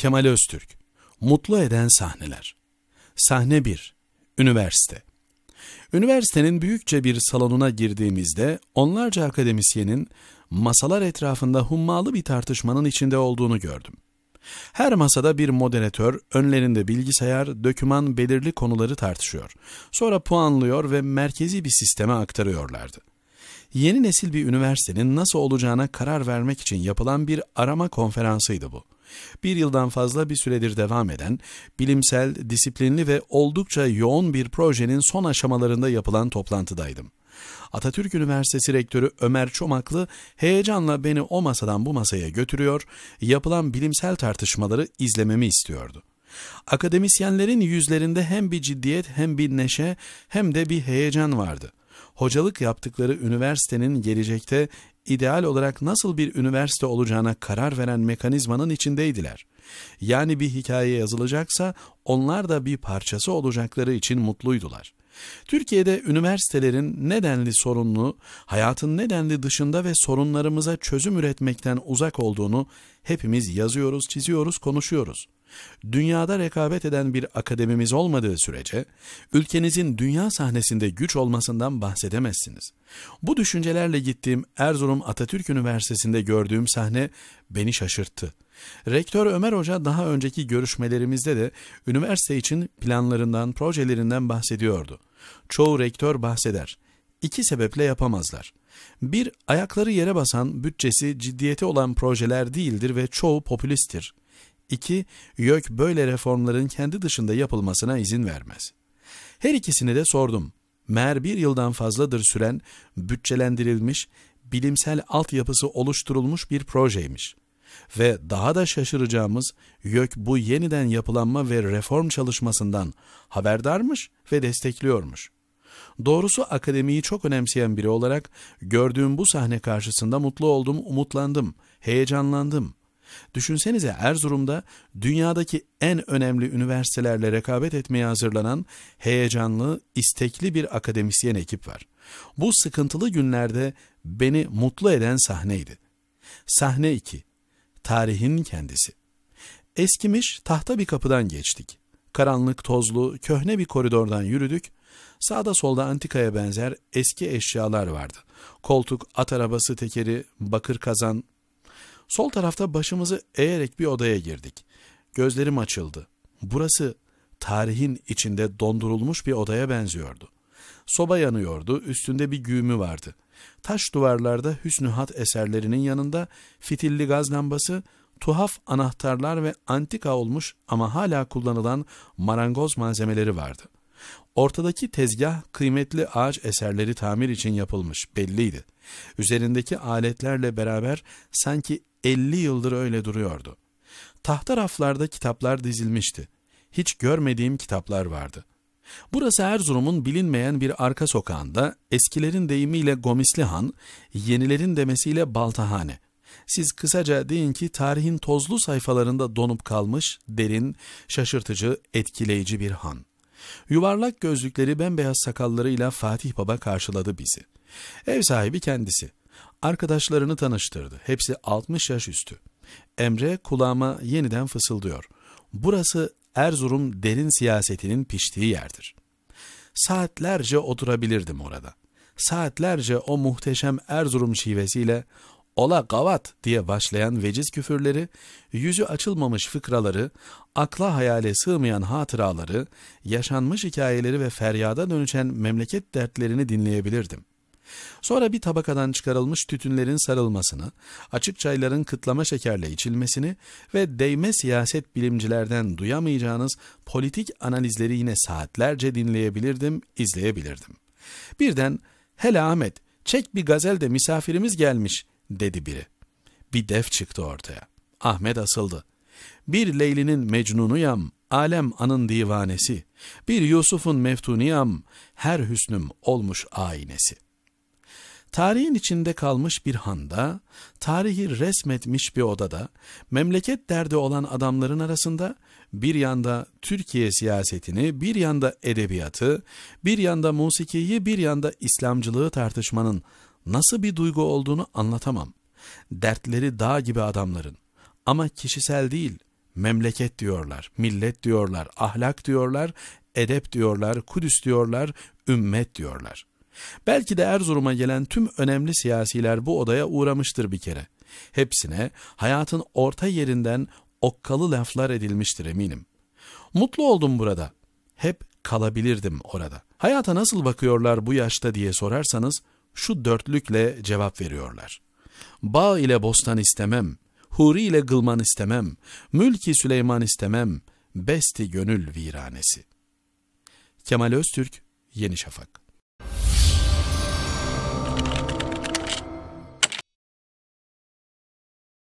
Kemal Öztürk Mutlu eden sahneler Sahne 1 Üniversite Üniversitenin büyükçe bir salonuna girdiğimizde onlarca akademisyenin masalar etrafında hummalı bir tartışmanın içinde olduğunu gördüm. Her masada bir moderatör önlerinde bilgisayar, döküman belirli konuları tartışıyor. Sonra puanlıyor ve merkezi bir sisteme aktarıyorlardı. Yeni nesil bir üniversitenin nasıl olacağına karar vermek için yapılan bir arama konferansıydı bu. Bir yıldan fazla bir süredir devam eden, bilimsel, disiplinli ve oldukça yoğun bir projenin son aşamalarında yapılan toplantıdaydım. Atatürk Üniversitesi Rektörü Ömer Çomaklı heyecanla beni o masadan bu masaya götürüyor, yapılan bilimsel tartışmaları izlememi istiyordu. Akademisyenlerin yüzlerinde hem bir ciddiyet hem bir neşe hem de bir heyecan vardı hocalık yaptıkları üniversitenin gelecekte ideal olarak nasıl bir üniversite olacağına karar veren mekanizmanın içindeydiler. Yani bir hikaye yazılacaksa onlar da bir parçası olacakları için mutluydular. Türkiye'de üniversitelerin nedenli sorunlu, hayatın nedenli dışında ve sorunlarımıza çözüm üretmekten uzak olduğunu hepimiz yazıyoruz, çiziyoruz, konuşuyoruz. Dünyada rekabet eden bir akademimiz olmadığı sürece ülkenizin dünya sahnesinde güç olmasından bahsedemezsiniz. Bu düşüncelerle gittiğim Erzurum Atatürk Üniversitesi'nde gördüğüm sahne beni şaşırttı. Rektör Ömer Hoca daha önceki görüşmelerimizde de üniversite için planlarından, projelerinden bahsediyordu. Çoğu rektör bahseder. İki sebeple yapamazlar. Bir, ayakları yere basan, bütçesi, ciddiyeti olan projeler değildir ve çoğu popülisttir. 2. YÖK böyle reformların kendi dışında yapılmasına izin vermez. Her ikisini de sordum. Meğer bir yıldan fazladır süren, bütçelendirilmiş, bilimsel altyapısı oluşturulmuş bir projeymiş. Ve daha da şaşıracağımız YÖK bu yeniden yapılanma ve reform çalışmasından haberdarmış ve destekliyormuş. Doğrusu akademiyi çok önemseyen biri olarak gördüğüm bu sahne karşısında mutlu oldum, umutlandım, heyecanlandım. Düşünsenize Erzurum'da dünyadaki en önemli üniversitelerle rekabet etmeye hazırlanan heyecanlı, istekli bir akademisyen ekip var. Bu sıkıntılı günlerde beni mutlu eden sahneydi. Sahne 2. Tarihin kendisi. Eskimiş tahta bir kapıdan geçtik. Karanlık, tozlu, köhne bir koridordan yürüdük. Sağda solda antikaya benzer eski eşyalar vardı. Koltuk, at arabası tekeri, bakır kazan, Sol tarafta başımızı eğerek bir odaya girdik. Gözlerim açıldı. Burası tarihin içinde dondurulmuş bir odaya benziyordu. Soba yanıyordu, üstünde bir güğümü vardı. Taş duvarlarda hüsnü hat eserlerinin yanında fitilli gaz lambası, tuhaf anahtarlar ve antika olmuş ama hala kullanılan marangoz malzemeleri vardı. Ortadaki tezgah kıymetli ağaç eserleri tamir için yapılmış belliydi. Üzerindeki aletlerle beraber sanki 50 yıldır öyle duruyordu. Tahta raflarda kitaplar dizilmişti. Hiç görmediğim kitaplar vardı. Burası Erzurum'un bilinmeyen bir arka sokağında, eskilerin deyimiyle Gomisli Han, yenilerin demesiyle Baltahane. Siz kısaca deyin ki tarihin tozlu sayfalarında donup kalmış, derin, şaşırtıcı, etkileyici bir han. Yuvarlak gözlükleri bembeyaz sakallarıyla Fatih Baba karşıladı bizi. Ev sahibi kendisi. Arkadaşlarını tanıştırdı. Hepsi 60 yaş üstü. Emre kulağıma yeniden fısıldıyor. Burası Erzurum derin siyasetinin piştiği yerdir. Saatlerce oturabilirdim orada. Saatlerce o muhteşem Erzurum şivesiyle ola gavat diye başlayan veciz küfürleri, yüzü açılmamış fıkraları, akla hayale sığmayan hatıraları, yaşanmış hikayeleri ve feryada dönüşen memleket dertlerini dinleyebilirdim. Sonra bir tabakadan çıkarılmış tütünlerin sarılmasını, açık çayların kıtlama şekerle içilmesini ve değme siyaset bilimcilerden duyamayacağınız politik analizleri yine saatlerce dinleyebilirdim, izleyebilirdim. Birden, hele Ahmet, çek bir gazel de misafirimiz gelmiş, dedi biri. Bir def çıktı ortaya. Ahmet asıldı. Bir Leyli'nin Mecnunuyam, alem anın divanesi, bir Yusuf'un meftuniyam, her hüsnüm olmuş aynesi.'' Tarihin içinde kalmış bir handa, tarihi resmetmiş bir odada, memleket derdi olan adamların arasında bir yanda Türkiye siyasetini, bir yanda edebiyatı, bir yanda musikiyi, bir yanda İslamcılığı tartışmanın nasıl bir duygu olduğunu anlatamam. Dertleri dağ gibi adamların ama kişisel değil, memleket diyorlar, millet diyorlar, ahlak diyorlar, edep diyorlar, Kudüs diyorlar, ümmet diyorlar. Belki de Erzurum'a gelen tüm önemli siyasiler bu odaya uğramıştır bir kere. Hepsine hayatın orta yerinden okkalı laflar edilmiştir eminim. Mutlu oldum burada. Hep kalabilirdim orada. Hayata nasıl bakıyorlar bu yaşta diye sorarsanız şu dörtlükle cevap veriyorlar. Bağ ile bostan istemem, huri ile gılman istemem, mülki Süleyman istemem, besti gönül viranesi. Kemal Öztürk, Yeni Şafak